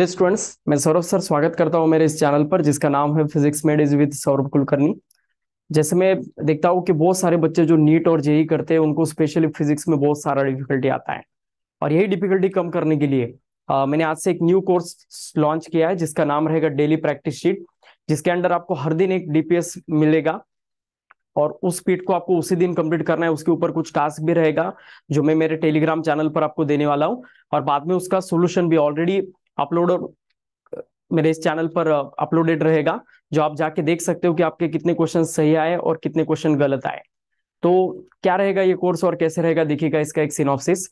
students मैं Saurabh sir स्वागत करता हूं मेरे इस चैनल पर जिसका नाम है physics made easy with Saurabh Kulkarni जैसे मैं देखता हूँ कि बहुत सारे बच्चे जो नीट और जेई करते हैं उनको स्पेशली फिजिक्स में बहुत सारा डिफिकल्टी आता है और यही डिफिकल्टी कम करने के लिए आ, मैंने आज से एक न्यू कोर्स लॉन्च किया है जिसका नाम रहेगा डेली प्रैक्टिस शीट जिसके अंडर आपको हर दिन एक डीपीएस मिलेगा और उस पीट को आपको उसी दिन कंप्लीट करना है उसके ऊपर कुछ टास्क भी रहेगा जो मैं मेरे टेलीग्राम चैनल पर आपको देने वाला हूँ और बाद में उसका सोल्यूशन भी ऑलरेडी अपलोड मेरे इस चैनल पर अपलोडेड रहेगा जो आप जाके देख सकते हो कि आपके कितने क्वेश्चन सही आए और कितने क्वेश्चन गलत आए तो क्या रहेगा ये कोर्स और कैसे रहेगा देखिएगा इसका एक सिनॉप्सिस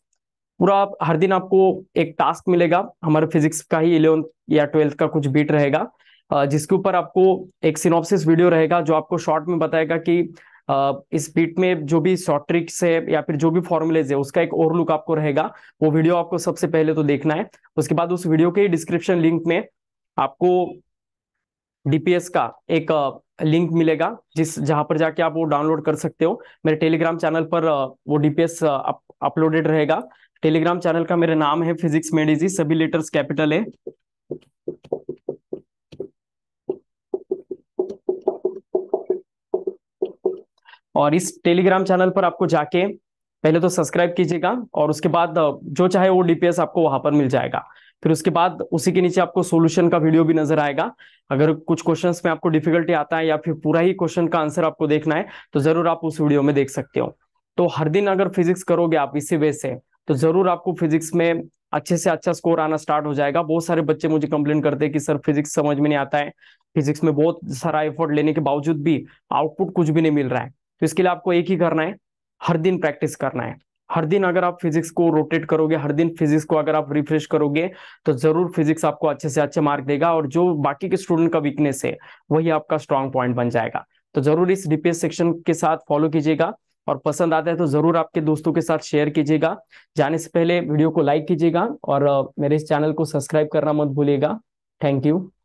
पूरा आप हर दिन आपको एक टास्क मिलेगा हमारे फिजिक्स का ही इलेवंथ या ट्वेल्थ का कुछ बीट रहेगा जिसके ऊपर आपको एक सिनोप्सिस वीडियो रहेगा जो आपको शॉर्ट में बताएगा कि इस बीट में जो भी शॉर्ट ट्रिक्स है या फिर जो भी फॉर्मुलेज है उसका एक और लुक आपको रहेगा वो वीडियो आपको सबसे पहले तो देखना है उसके बाद उस वीडियो के डिस्क्रिप्शन लिंक में आपको डीपीएस का एक लिंक मिलेगा जिस जहां पर जाके आप वो डाउनलोड कर सकते हो मेरे टेलीग्राम चैनल पर वो डीपीएस अपलोडेड रहेगा टेलीग्राम चैनल का मेरा नाम है फिजिक्स मेडिजी सभी लेटर्स कैपिटल है और इस टेलीग्राम चैनल पर आपको जाके पहले तो सब्सक्राइब कीजिएगा और उसके बाद जो चाहे वो डीपीएस आपको वहां पर मिल जाएगा फिर उसके बाद उसी के नीचे आपको सॉल्यूशन का वीडियो भी नजर आएगा अगर कुछ क्वेश्चंस में आपको डिफिकल्टी आता है या फिर पूरा ही क्वेश्चन का आंसर आपको देखना है तो जरूर आप उस वीडियो में देख सकते हो तो हर दिन अगर फिजिक्स करोगे आप इसी वे से तो जरूर आपको फिजिक्स में अच्छे से अच्छा स्कोर आना स्टार्ट हो जाएगा बहुत सारे बच्चे मुझे कंप्लेन करते हैं कि सर फिजिक्स समझ में नहीं आता है फिजिक्स में बहुत सारा एफर्ट लेने के बावजूद भी आउटपुट कुछ भी नहीं मिल रहा है तो इसके लिए आपको एक ही करना है हर दिन प्रैक्टिस करना है हर दिन अगर आप फिजिक्स को रोटेट करोगे हर दिन फिजिक्स को अगर आप रिफ्रेश करोगे तो जरूर फिजिक्स आपको अच्छे से अच्छे मार्क देगा और जो बाकी के स्टूडेंट का वीकनेस है वही आपका स्ट्रांग पॉइंट बन जाएगा तो जरूर इस डीपीएस सेक्शन के साथ फॉलो कीजिएगा और पसंद आता है तो जरूर आपके दोस्तों के साथ शेयर कीजिएगा जाने से पहले वीडियो को लाइक कीजिएगा और मेरे इस चैनल को सब्सक्राइब करना मत भूलिएगा थैंक यू